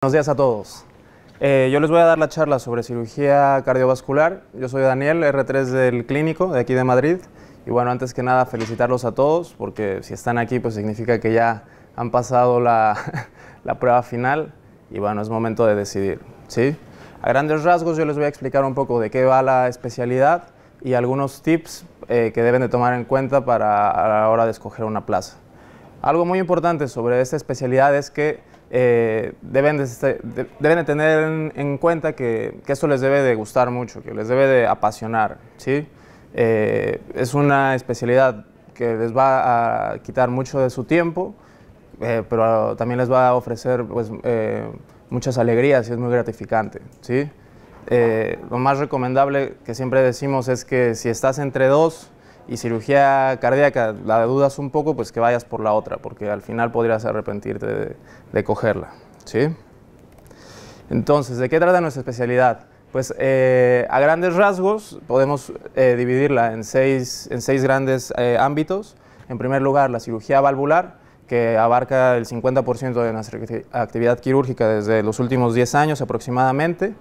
Buenos días a todos. Eh, yo les voy a dar la charla sobre cirugía cardiovascular. Yo soy Daniel, R3 del Clínico, de aquí de Madrid. Y bueno, antes que nada, felicitarlos a todos, porque si están aquí, pues significa que ya han pasado la, la prueba final. Y bueno, es momento de decidir, ¿sí? A grandes rasgos, yo les voy a explicar un poco de qué va la especialidad y algunos tips eh, que deben de tomar en cuenta para a la hora de escoger una plaza. Algo muy importante sobre esta especialidad es que eh, deben, deben de tener en, cuenta que, que, les debe de gustar mucho, que les debe de apasionar, ¿sí? Eh, es una especialidad que les va a quitar mucho de su tiempo, eh, pero también les va a ofrecer pues, muchas alegrías y es muy gratificante, ¿sí? lo más recomendable que siempre decimos es que si estás entre dos, y cirugía cardíaca la dudas un poco, pues que vayas por la otra, porque al final podrías arrepentirte de, cogerla. ¿sí? Entonces, ¿de qué trata nuestra especialidad? Pues eh, a grandes rasgos podemos eh, dividirla en seis, grandes eh, ámbitos. En primer lugar, la cirugía valvular, que abarca el 50% de nuestra actividad quirúrgica desde los últimos 10 años aproximadamente.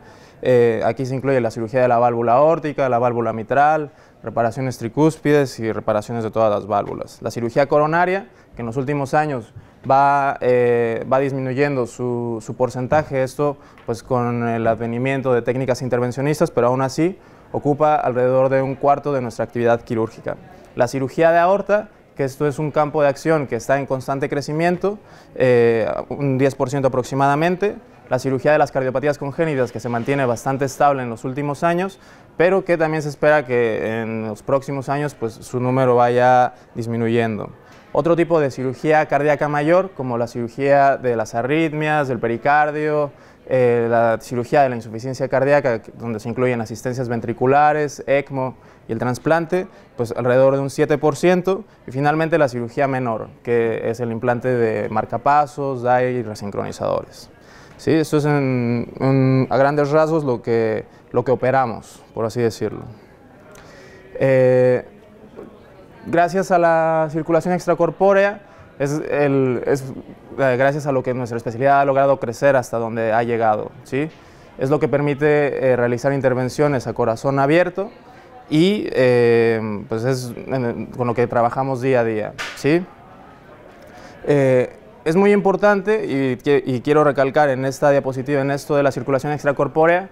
aquí se incluye la cirugía de la válvula órtica, la válvula mitral, reparaciones tricúspides y reparaciones de todas las válvulas. La cirugía coronaria, que en los últimos años va, eh, disminuyendo su, porcentaje, esto pues con el advenimiento de técnicas intervencionistas, pero aún así ocupa alrededor de un cuarto de nuestra actividad quirúrgica. La cirugía de aorta, que esto es un campo de acción que está en constante crecimiento, eh, un 10% aproximadamente, la cirugía de las cardiopatías congénitas que se mantiene bastante estable en los últimos años, pero que también se espera que en los próximos años pues, su número vaya disminuyendo. Otro tipo de cirugía cardíaca mayor, como la cirugía de las arritmias, del pericardio, eh, la cirugía de la insuficiencia cardíaca, donde se incluyen asistencias ventriculares, ECMO y el trasplante, pues alrededor de un 7%. Y finalmente la cirugía menor, que es el implante de marcapasos, DAI y resincronizadores. Sí, es a grandes rasgos lo que, lo que operamos, por así decirlo. Eh, gracias a la circulación extracorpórea, es, eh, gracias a lo que nuestra especialidad ha logrado crecer hasta donde ha llegado. ¿sí? Es lo que permite eh, realizar intervenciones a corazón abierto y pues es con lo que trabajamos día a día. ¿sí? es muy importante y, quiero recalcar en esta diapositiva, en esto de la circulación extracorpórea,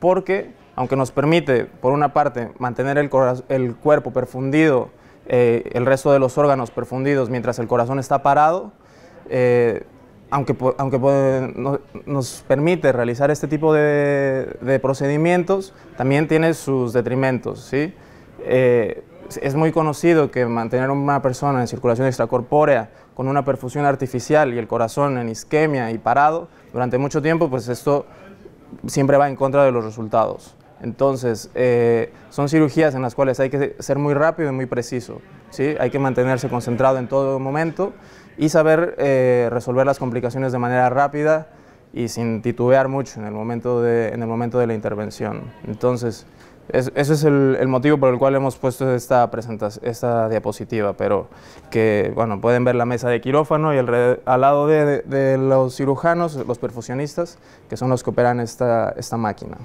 porque aunque nos permite, por una parte, mantener el, cuerpo perfundido, eh, el resto de los órganos perfundidos mientras el corazón está parado, eh, aunque, aunque nos permite realizar este tipo de, procedimientos, también tiene sus detrimentos. ¿sí? Eh, es muy conocido que mantener a una persona en circulación extracorpórea con una perfusión artificial y el corazón en isquemia y parado durante mucho tiempo, pues esto siempre va en contra de los resultados. Entonces, eh, son cirugías en las cuales hay que ser muy rápido y muy preciso. ¿sí? Hay que mantenerse concentrado en todo momento y saber eh, resolver las complicaciones de manera rápida y sin titubear mucho en el momento de, en el momento de la intervención. Entonces, ese es el, motivo por el cual hemos puesto esta, esta diapositiva, pero que, bueno, pueden ver la mesa de quirófano y al lado de, los cirujanos, los perfusionistas, que son los que operan esta, esta máquina.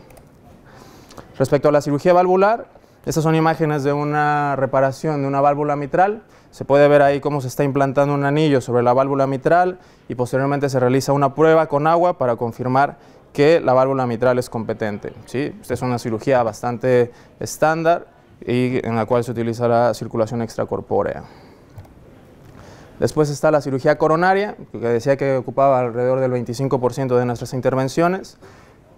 Respecto a la cirugía valvular, estas son imágenes de una reparación de una válvula mitral. Se puede ver ahí cómo se está implantando un anillo sobre la válvula mitral y posteriormente se realiza una prueba con agua para confirmar que la válvula mitral es competente. ¿sí? Esta es una cirugía bastante estándar y en la cual se utiliza la circulación extracorpórea. Después está la cirugía coronaria, que decía que ocupaba alrededor del 25% de nuestras intervenciones.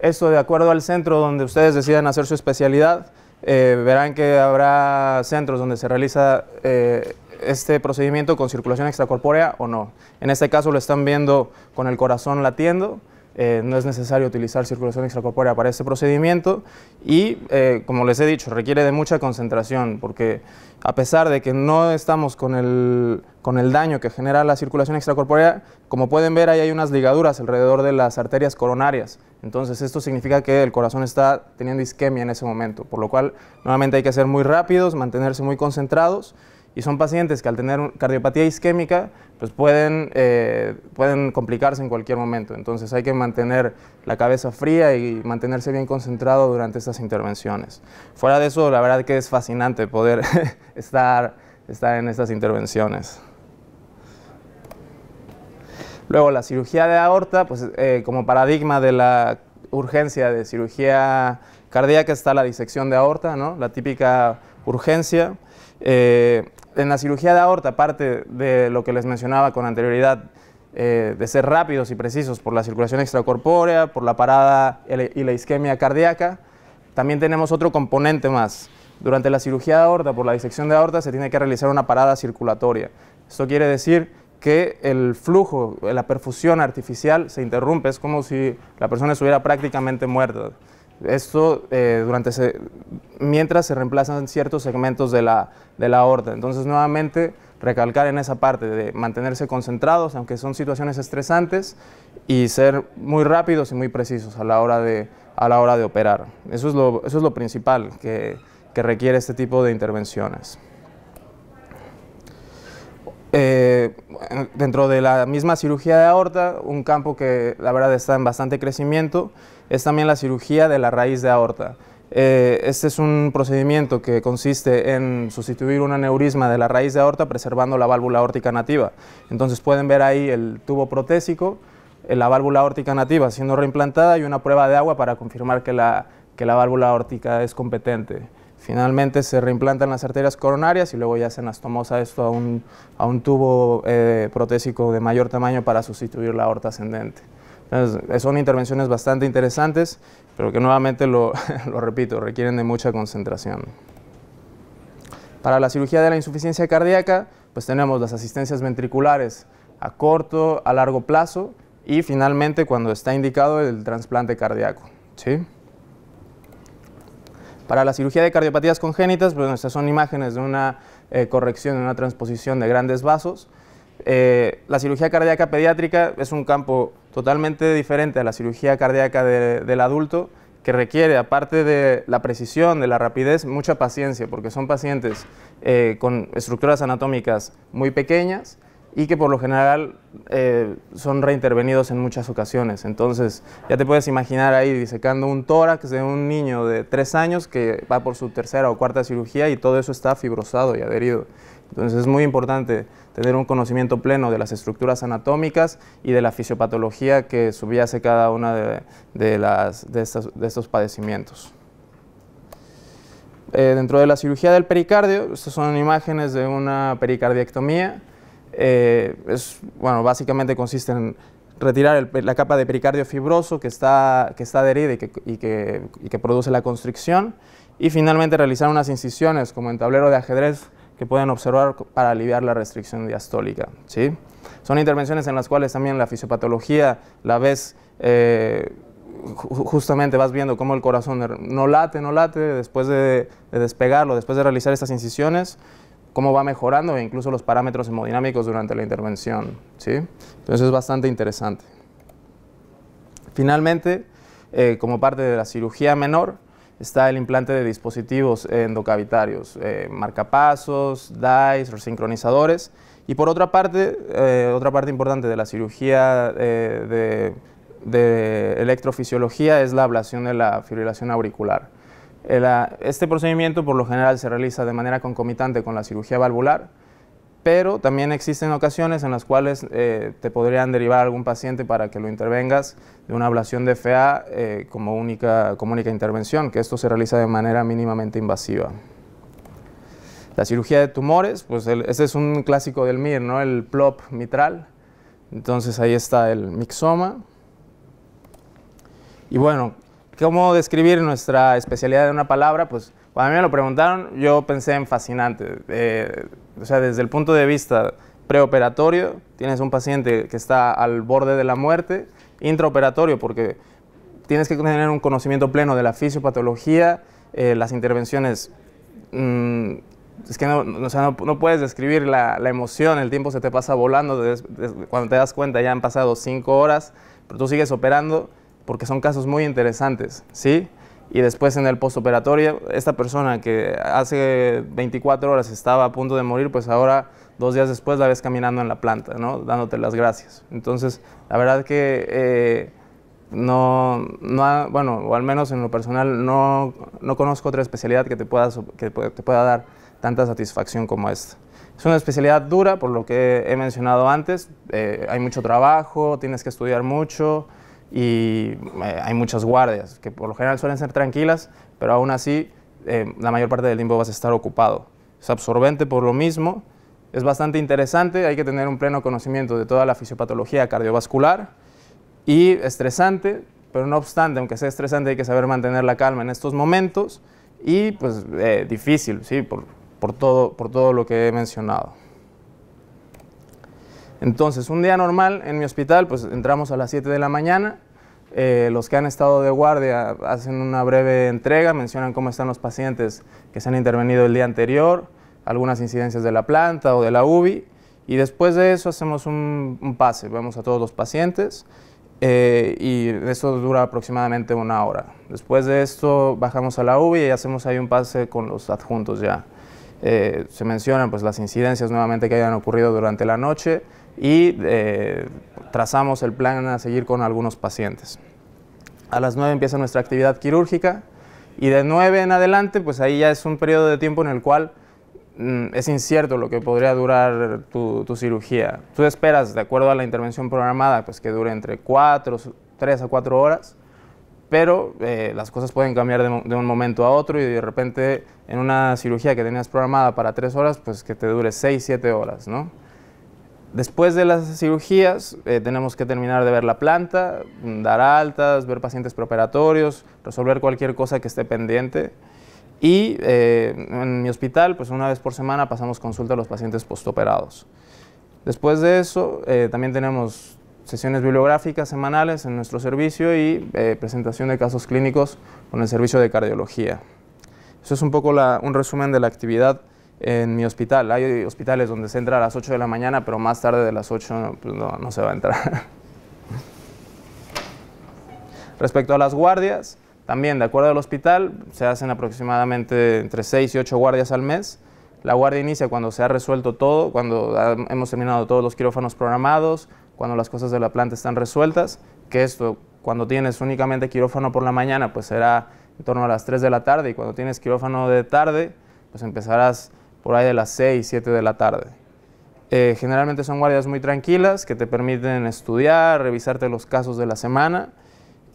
Esto de acuerdo al centro donde ustedes decidan hacer su especialidad, eh, verán que habrá centros donde se realiza eh, este procedimiento con circulación extracorpórea o no. En este caso lo están viendo con el corazón latiendo, eh, no es necesario utilizar circulación extracorpórea para este procedimiento y, eh, como les he dicho, requiere de mucha concentración porque a pesar de que no estamos con el, daño que genera la circulación extracorpórea, como pueden ver ahí hay unas ligaduras alrededor de las arterias coronarias, entonces esto significa que el corazón está teniendo isquemia en ese momento, por lo cual nuevamente hay que ser muy rápidos, mantenerse muy concentrados y son pacientes que al tener cardiopatía isquémica pues pueden, eh, pueden complicarse en cualquier momento. Entonces hay que mantener la cabeza fría y mantenerse bien concentrado durante estas intervenciones. Fuera de eso, la verdad que es fascinante poder estar, estar en estas intervenciones. Luego, la cirugía de aorta, pues eh, como paradigma de la urgencia de cirugía cardíaca está la disección de aorta, ¿no? la típica urgencia. Eh, en la cirugía de aorta, aparte de lo que les mencionaba con anterioridad, eh, de ser rápidos y precisos por la circulación extracorpórea, por la parada y la isquemia cardíaca, también tenemos otro componente más. Durante la cirugía de aorta, por la disección de aorta, se tiene que realizar una parada circulatoria. Esto quiere decir que el flujo, la perfusión artificial se interrumpe, es como si la persona estuviera prácticamente muerta. Esto eh, mientras se reemplazan ciertos segmentos de la, de aorta. Entonces, nuevamente, recalcar en esa parte de mantenerse concentrados, aunque son situaciones estresantes, y ser muy rápidos y muy precisos a la hora de, operar. Eso es, lo, principal que requiere este tipo de intervenciones. Eh, dentro de la misma cirugía de aorta, un campo que la verdad está en bastante crecimiento, es también la cirugía de la raíz de aorta. Eh, este es un procedimiento que consiste en sustituir un aneurisma de la raíz de aorta preservando la válvula aórtica nativa. Entonces pueden ver ahí el tubo protésico, eh, la válvula aórtica nativa siendo reimplantada y una prueba de agua para confirmar que la, que la válvula aórtica es competente. Finalmente se reimplantan las arterias coronarias y luego ya se anastomosa esto a un, tubo eh, protésico de mayor tamaño para sustituir la aorta ascendente. son intervenciones bastante interesantes, pero que nuevamente lo, lo repito, requieren de mucha concentración. Para la cirugía de la insuficiencia cardíaca, pues tenemos las asistencias ventriculares a corto, a largo plazo y finalmente cuando está indicado el trasplante cardíaco. ¿sí? Para la cirugía de cardiopatías congénitas, pues estas son imágenes de una eh, corrección, de una transposición de grandes vasos. Eh, la cirugía cardíaca pediátrica es un campo totalmente diferente a la cirugía cardíaca del adulto, que requiere, aparte de la precisión, de la rapidez, mucha paciencia, porque son pacientes eh, con estructuras anatómicas muy pequeñas, y que por lo general eh, son reintervenidos en muchas ocasiones. Entonces, ya te puedes imaginar ahí disecando un tórax de un niño de tres años que va por su tercera o cuarta cirugía y todo eso está fibrosado y adherido. Entonces es muy importante tener un conocimiento pleno de las estructuras anatómicas y de la fisiopatología que subyace cada uno de, de, de, estos padecimientos. Eh, dentro de la cirugía del pericardio, estas son imágenes de una pericardiectomía. Eh, es, bueno, básicamente consiste en retirar la capa de pericardio fibroso que está, adherida y que, produce la constricción y finalmente realizar unas incisiones como en tablero de ajedrez que pueden observar para aliviar la restricción diastólica. Son intervenciones en las cuales también la fisiopatología la ves eh, justamente vas viendo cómo el corazón no late, no late, después de despegarlo, después de realizar estas incisiones, cómo va mejorando e incluso los parámetros hemodinámicos durante la intervención. ¿sí? Entonces es bastante interesante. Finalmente, eh, como parte de la cirugía menor, está el implante de dispositivos endocavitarios, eh, marcapasos, DICE, sincronizadores. Y por otra parte, eh, otra parte importante de la cirugía eh, de electrofisiología es la ablación de la fibrilación auricular. Eh, este procedimiento por lo general se realiza de manera concomitante con la cirugía valvular, pero también existen ocasiones en las cuales eh, te podrían derivar algún paciente para que lo intervengas de una ablación de FA eh, como, única, única intervención, que esto se realiza de manera mínimamente invasiva. La cirugía de tumores, pues el, este es un clásico del MIR, ¿no? el plop mitral, entonces ahí está el mixoma. Y bueno, ¿Cómo describir nuestra especialidad en una palabra? Pues cuando a mí me lo preguntaron, yo pensé en fascinante. Eh, o sea, desde el punto de vista preoperatorio, tienes un paciente que está al borde de la muerte, intraoperatorio, porque tienes que tener un conocimiento pleno de la fisiopatología, eh, las intervenciones... Mm, es que no, o sea, no, puedes describir la, emoción, el tiempo se te pasa volando, cuando te das cuenta ya han pasado cinco horas, pero tú sigues operando porque son casos muy interesantes, ¿sí? Y después en el postoperatorio, esta persona que hace 24 horas estaba a punto de morir, pues ahora dos días después la ves caminando en la planta, ¿no? Dándote las gracias. Entonces, la verdad que eh, no, no bueno, o al menos en lo personal, no, no conozco otra especialidad que te, pueda, que te pueda dar tanta satisfacción como esta. Es una especialidad dura, por lo que he mencionado antes, eh, hay mucho trabajo, tienes que estudiar mucho, y eh, hay muchas guardias, que por lo general suelen ser tranquilas, pero aún así eh, la mayor parte del tiempo vas a estar ocupado. Es absorbente por lo mismo, es bastante interesante, hay que tener un pleno conocimiento de toda la fisiopatología cardiovascular y estresante, pero no obstante, aunque sea estresante, hay que saber mantener la calma en estos momentos y pues eh, difícil, sí, por, por, todo, por todo lo que he mencionado. Entonces, un día normal en mi hospital, pues entramos a las 7 de la mañana, eh, los que han estado de guardia hacen una breve entrega, mencionan cómo están los pacientes que se han intervenido el día anterior, algunas incidencias de la planta o de la UBI, y después de eso hacemos un, pase, vamos a todos los pacientes, eh, y eso dura aproximadamente una hora. Después de esto bajamos a la UBI y hacemos ahí un pase con los adjuntos ya. Eh, se mencionan pues, las incidencias nuevamente que hayan ocurrido durante la noche, y eh, trazamos el plan a seguir con algunos pacientes. A las 9 empieza nuestra actividad quirúrgica y de 9 en adelante, pues ahí ya es un periodo de tiempo en el cual mm, es incierto lo que podría durar tu, cirugía. Tú esperas, de acuerdo a la intervención programada, pues que dure entre 4, 3 a 4 horas, pero eh, las cosas pueden cambiar de, de, un momento a otro y de repente en una cirugía que tenías programada para 3 horas, pues que te dure 6, 7 horas, ¿no? Después de las cirugías, eh, tenemos que terminar de ver la planta, dar altas, ver pacientes preparatorios, resolver cualquier cosa que esté pendiente. Y eh, en mi hospital, pues una vez por semana pasamos consulta a los pacientes postoperados. Después de eso, eh, también tenemos sesiones bibliográficas semanales en nuestro servicio y presentación de casos clínicos con el servicio de cardiología. Eso es un poco un resumen de la actividad en mi hospital. Hay hospitales donde se entra a las 8 de la mañana, pero más tarde de las 8 pues, no, se va a entrar. Respecto a las guardias, también de acuerdo al hospital, se hacen aproximadamente entre 6 y 8 guardias al mes. La guardia inicia cuando se ha resuelto todo, cuando hemos terminado todos los quirófanos programados, cuando las cosas de la planta están resueltas, que esto cuando tienes únicamente quirófano por la mañana, pues será en torno a las 3 de la tarde, y cuando tienes quirófano de tarde, pues empezarás por ahí de las 6, 7 de la tarde. Eh, generalmente son guardias muy tranquilas que te permiten estudiar, revisarte los casos de la semana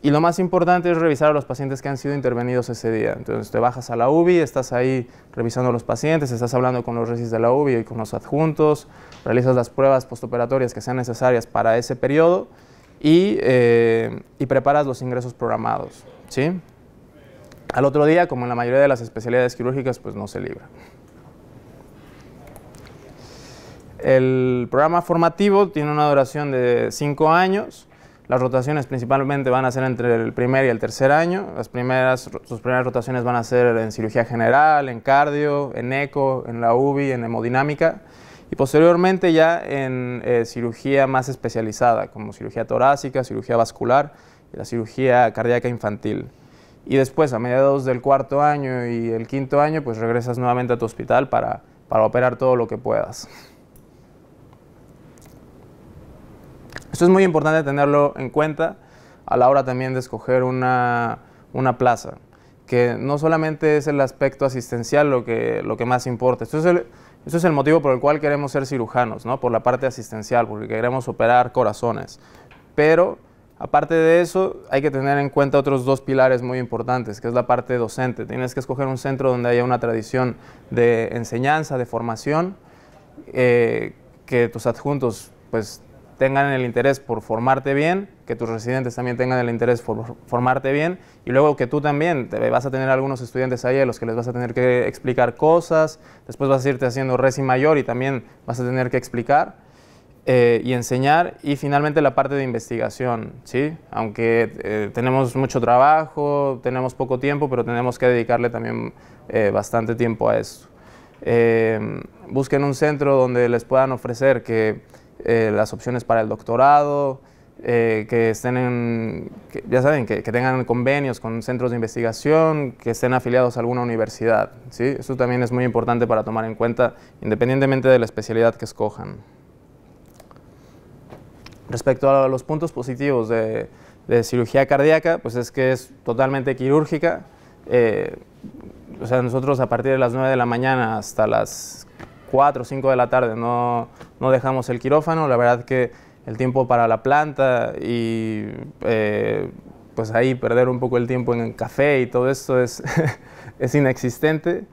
y lo más importante es revisar a los pacientes que han sido intervenidos ese día. Entonces te bajas a la UBI, estás ahí revisando a los pacientes, estás hablando con los resis de la UBI y con los adjuntos, realizas las pruebas postoperatorias que sean necesarias para ese periodo y, eh, y preparas los ingresos programados. ¿sí? Al otro día, como en la mayoría de las especialidades quirúrgicas, pues no se libra. El programa formativo tiene una duración de cinco años. Las rotaciones principalmente van a ser entre el primer y el tercer año. Las primeras, sus primeras rotaciones van a ser en cirugía general, en cardio, en eco, en la uvi, en hemodinámica. Y posteriormente ya en eh, cirugía más especializada, como cirugía torácica, cirugía vascular y la cirugía cardíaca infantil. Y después, a mediados del cuarto año y el quinto año, pues regresas nuevamente a tu hospital para operar todo lo que puedas. Esto es muy importante tenerlo en cuenta a la hora también de escoger una, una plaza, que no solamente es el aspecto asistencial lo que, lo que más importa. Esto es el, es el motivo por el cual queremos ser cirujanos, ¿no? por la parte asistencial, porque queremos operar corazones. Pero aparte de eso, hay que tener en cuenta otros dos pilares muy importantes, que es la parte docente. Tienes que escoger un centro donde haya una tradición de enseñanza, de formación, eh, que tus adjuntos pues tengan el interés por formarte bien, que tus residentes también tengan el interés por formarte bien y luego que tú también te vas a tener algunos estudiantes ahí a los que les vas a tener que explicar cosas, después vas a irte haciendo res y mayor y también vas a tener que explicar eh, y enseñar y finalmente la parte de investigación, ¿sí? Aunque eh, tenemos mucho trabajo, tenemos poco tiempo, pero tenemos que dedicarle también eh, bastante tiempo a esto. busquen un centro donde les puedan ofrecer que eh, las opciones para el doctorado, eh, que estén en, ya saben, que, tengan convenios con centros de investigación, que estén afiliados a alguna universidad. ¿sí? Eso también es muy importante para tomar en cuenta, independientemente de la especialidad que escojan. Respecto a los puntos positivos de, cirugía cardíaca, pues es que es totalmente quirúrgica. Eh, o sea, nosotros a partir de las 9 de la mañana hasta las 4 o 5 de la tarde, no, no dejamos el quirófano, la verdad que el tiempo para la planta y eh, pues ahí perder un poco el tiempo en el café y todo esto es, es inexistente.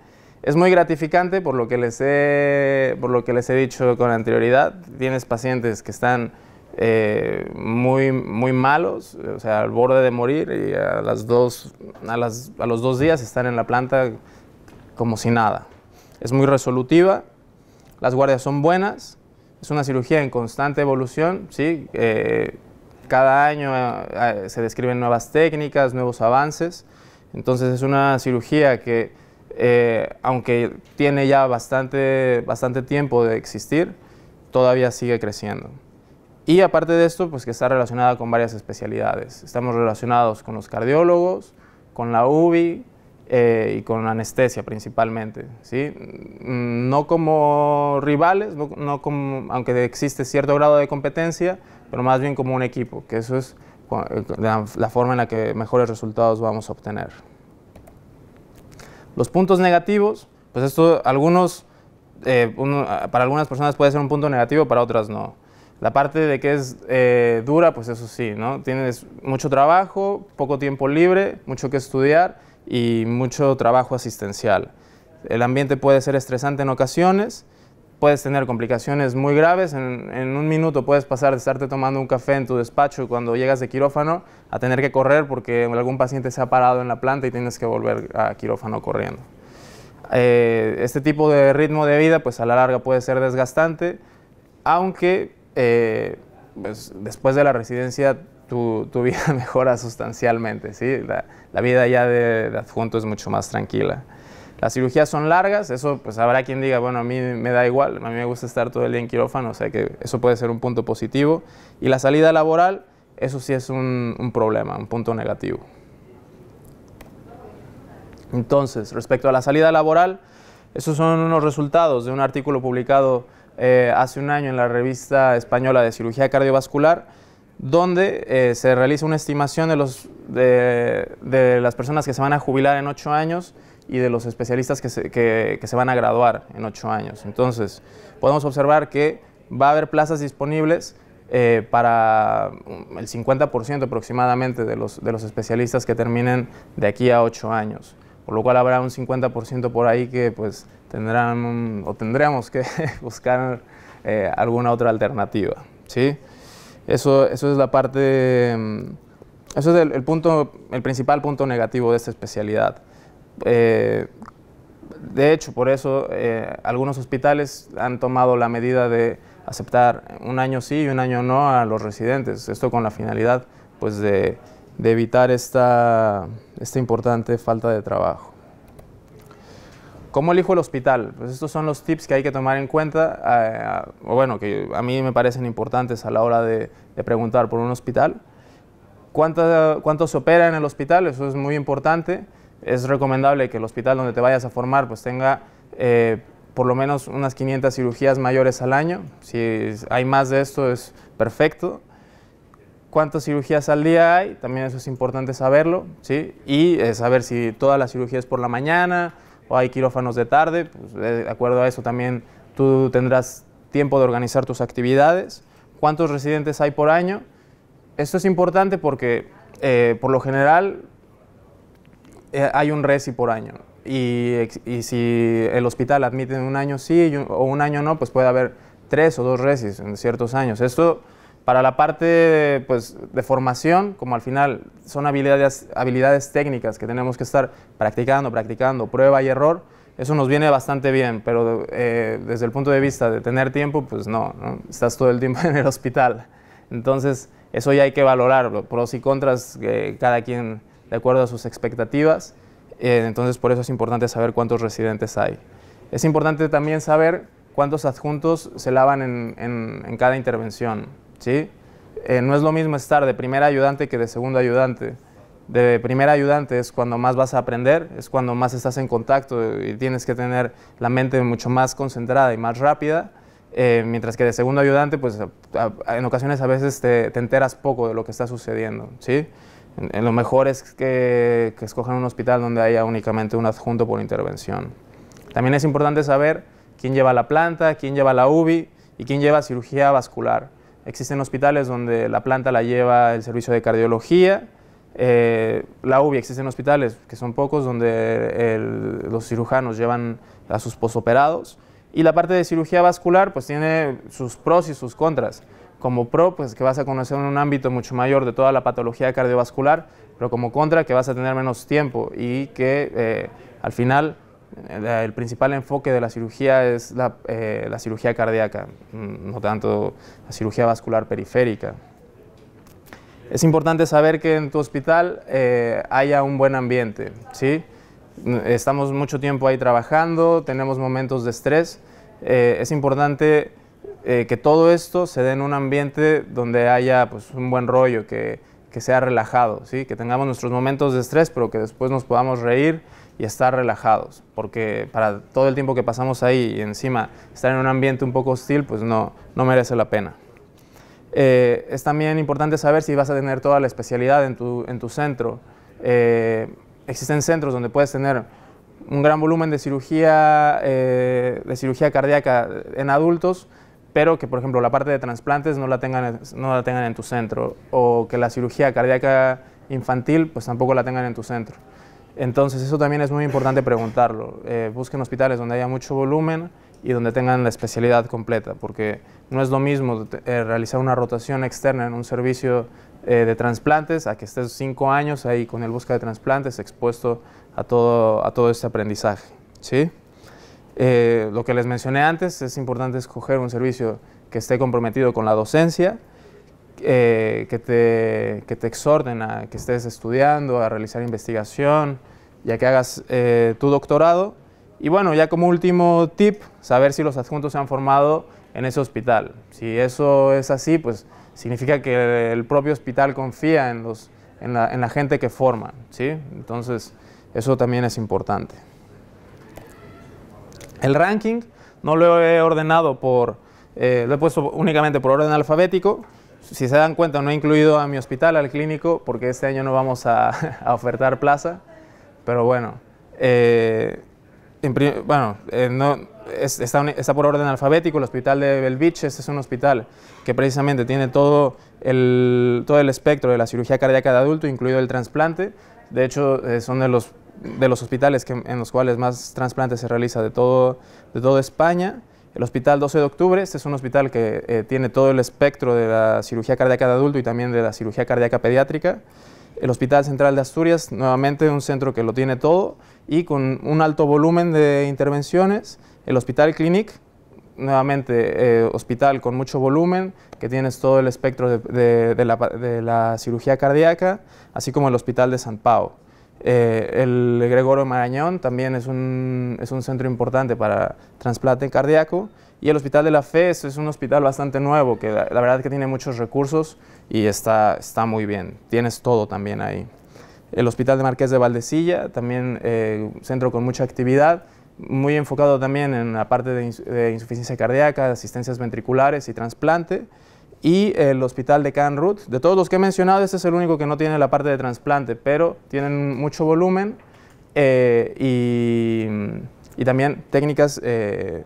Es muy gratificante por lo, que les he, por lo que les he dicho con anterioridad. Tienes pacientes que están eh, muy, muy malos, eh, o sea, al borde de morir y a, las dos, a, a los dos días están en la planta como si nada. Es muy resolutiva, las guardias son buenas, es una cirugía en constante evolución, ¿sí? Eh, cada año eh, eh, se describen nuevas técnicas, nuevos avances, entonces es una cirugía que, aunque tiene ya bastante, bastante tiempo de existir, todavía sigue creciendo. Y aparte de esto, pues que está relacionada con varias especialidades. Estamos relacionados con los cardiólogos, con la UBI, eh, y con anestesia principalmente. ¿sí? Mm, no como rivales, no, como, aunque existe cierto grado de competencia, pero más bien como un equipo, que eso es eh, la, forma en la que mejores resultados vamos a obtener. Los puntos negativos, pues esto algunos, eh, para algunas personas puede ser un punto negativo, para otras no. La parte de que es dura, pues eso sí, ¿no? Tienes mucho trabajo, poco tiempo libre, mucho que estudiar y mucho trabajo asistencial. El ambiente puede ser estresante en ocasiones, puedes tener complicaciones muy graves. En, un minuto puedes pasar de estarte tomando un café en tu despacho cuando llegas de quirófano a tener que correr porque algún paciente se ha parado en la planta y tienes que volver a quirófano corriendo. Eh, este tipo de ritmo de vida pues a la larga puede ser desgastante, aunque eh, pues, después de la residencia tu, vida mejora sustancialmente, ¿sí? La, vida ya de, adjunto es mucho más tranquila. Las cirugías son largas, eso pues habrá quien diga, bueno, a mí me da igual, a mí me gusta estar todo el día en quirófano, o sea que eso puede ser un punto positivo. Y la salida laboral, eso sí es un, problema, un punto negativo. Entonces, respecto a la salida laboral, esos son unos resultados de un artículo publicado eh, hace un año en la revista española de cirugía cardiovascular, donde eh, se realiza una estimación de, las personas que se van a jubilar en ocho años y de los especialistas que se, van a graduar en ocho años. Entonces, podemos observar que va a haber plazas disponibles eh, para el 50% aproximadamente de los, especialistas que terminen de aquí a ocho años por lo cual habrá un 50% por ahí que pues tendrán o tendremos que buscar eh, alguna otra alternativa, ¿sí? Eso, es la parte, mm, eso es el, punto, el principal punto negativo de esta especialidad. Eh, de hecho, por eso eh, algunos hospitales han tomado la medida de aceptar un año sí y un año no a los residentes, esto con la finalidad pues, de, evitar esta importante falta de trabajo. ¿Cómo elijo el hospital? Pues estos son los tips que hay que tomar en cuenta, eh, o bueno, que a mí me parecen importantes a la hora de, preguntar por un hospital. ¿Cuánto, se opera en el hospital? Eso es muy importante. Es recomendable que el hospital donde te vayas a formar pues tenga eh, por lo menos unas 500 cirugías mayores al año. Si hay más de esto es perfecto. ¿Cuántas cirugías al día hay? También eso es importante saberlo, ¿sí? Y eh, saber si todas las cirugías por la mañana, o hay quirófanos de tarde, pues, de acuerdo a eso también tú tendrás tiempo de organizar tus actividades, cuántos residentes hay por año. Esto es importante porque eh, por lo general eh, hay un resi por año y, si el hospital admite un año sí o un año no, pues puede haber tres o dos resis en ciertos años. Esto para la parte pues, de formación, como al final son habilidades, técnicas que tenemos que estar practicando, practicando, prueba y error, eso nos viene bastante bien, pero eh, desde el punto de vista de tener tiempo, pues no, estás todo el tiempo en el hospital. Entonces, eso ya hay que valorarlo, pros y contras, eh, cada quien de acuerdo a sus expectativas. Eh, entonces, por eso es importante saber cuántos residentes hay. Es importante también saber cuántos adjuntos se lavan en cada intervención. ¿sí? Eh, no es lo mismo estar de primer ayudante que de segundo ayudante. De primer ayudante es cuando más vas a aprender, es cuando más estás en contacto y tienes que tener la mente mucho más concentrada y más rápida. Eh, mientras que de segundo ayudante, pues en ocasiones a veces te, enteras poco de lo que está sucediendo, ¿sí? En, lo mejor es que, que, escojan un hospital donde haya únicamente un adjunto por intervención. También es importante saber quién lleva la planta, quién lleva la UBI y quién lleva cirugía vascular. Existen hospitales donde la planta la lleva el servicio de cardiología, eh, la UBI, existen hospitales, que son pocos, donde los cirujanos llevan a sus posoperados. Y la parte de cirugía vascular, pues tiene sus pros y sus contras. Como pro, pues que vas a conocer un ámbito mucho mayor de toda la patología cardiovascular, pero como contra, que vas a tener menos tiempo y que eh, al final el principal enfoque de la cirugía es la, eh, cirugía cardíaca, mm, no tanto la cirugía vascular periférica. Es importante saber que en tu hospital eh, haya un buen ambiente, ¿sí? Estamos mucho tiempo ahí trabajando, tenemos momentos de estrés. Eh, es importante que todo esto se dé en un ambiente donde haya pues, un buen rollo, que, que sea relajado, ¿sí? Que tengamos nuestros momentos de estrés, pero que después nos podamos reír, y estar relajados, porque para todo el tiempo que pasamos ahí y encima estar en un ambiente un poco hostil, pues no, no merece la pena. Eh, es también importante saber si vas a tener toda la especialidad en tu, en tu centro. Eh, existen centros donde puedes tener un gran volumen de cirugía, eh, de cirugía cardíaca en adultos, pero que por ejemplo la parte de trasplantes no la tengan, no la tengan en tu centro, o que la cirugía cardíaca infantil pues tampoco la tengan en tu centro. Entonces eso también es muy importante preguntarlo. Eh, busquen hospitales donde haya mucho volumen y donde tengan la especialidad completa, porque no es lo mismo eh, realizar una rotación externa en un servicio eh, de trasplantes a que estés cinco años ahí con el busca de trasplantes expuesto a todo, a este aprendizaje. ¿sí? lo que les mencioné antes, es importante escoger un servicio que esté comprometido con la docencia, que, te, que te exhorten a que estés estudiando, a realizar investigación, ya que hagas eh, tu doctorado. Y bueno, ya como último tip, saber si los adjuntos se han formado en ese hospital. Si eso es así, pues significa que el propio hospital confía en, los, en, la, gente que forman, ¿sí? Entonces, eso también es importante. El ranking no lo he ordenado por, eh, lo he puesto únicamente por orden alfabético. Si se dan cuenta, no he incluido a mi hospital, al clínico, porque este año no vamos a, a ofertar plaza. Pero bueno, eh, bueno, eh, no, está, está, por orden alfabético, el hospital de Belviche, este es un hospital que precisamente tiene todo el, todo el espectro de la cirugía cardíaca de adulto, incluido el trasplante. De hecho, eh, son de los, de los hospitales que, en los cuales más trasplantes se realiza de todo, de toda España. El Hospital 12 de Octubre, este es un hospital que tiene todo el espectro de la cirugía cardíaca de adulto y también de la cirugía cardíaca pediátrica el Hospital Central de Asturias, nuevamente un centro que lo tiene todo y con un alto volumen de intervenciones. El Hospital Clinic, nuevamente eh, hospital con mucho volumen, que tienes todo el espectro de, la, cirugía cardíaca, así como el Hospital de San Pau. Eh, el Gregorio Marañón también es un centro importante para trasplante cardíaco y el Hospital de la Fe es, un hospital bastante nuevo, que la, verdad que tiene muchos recursos y está, está muy bien. Tienes todo también ahí. El Hospital de Marqués de Valdecilla, también eh, centro con mucha actividad, muy enfocado también en la parte de, de insuficiencia cardíaca, asistencias ventriculares y trasplante. Y el Hospital de Canrut, de todos los que he mencionado, este es el único que no tiene la parte de trasplante, pero tienen mucho volumen eh, y, también técnicas... Eh,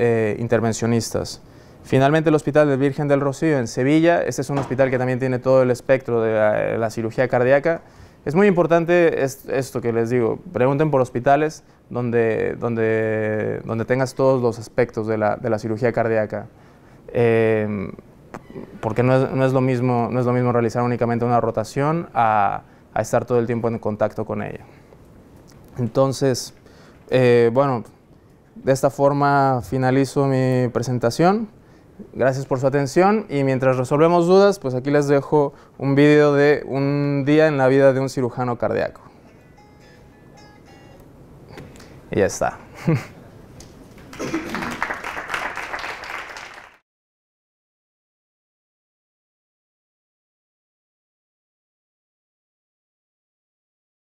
eh, intervencionistas. Finalmente, el Hospital de Virgen del Rocío en Sevilla. Este es un hospital que también tiene todo el espectro de la, cirugía cardíaca. Es muy importante esto que les digo. Pregunten por hospitales donde, donde, donde tengas todos los aspectos de la, cirugía cardíaca. Em, porque no es, lo mismo, no es lo mismo realizar únicamente una rotación a, estar todo el tiempo en contacto con ella. Entonces, eh, bueno, de esta forma finalizo mi presentación. Gracias por su atención y mientras resolvemos dudas, pues aquí les dejo un vídeo de un día en la vida de un cirujano cardíaco. Y ya está.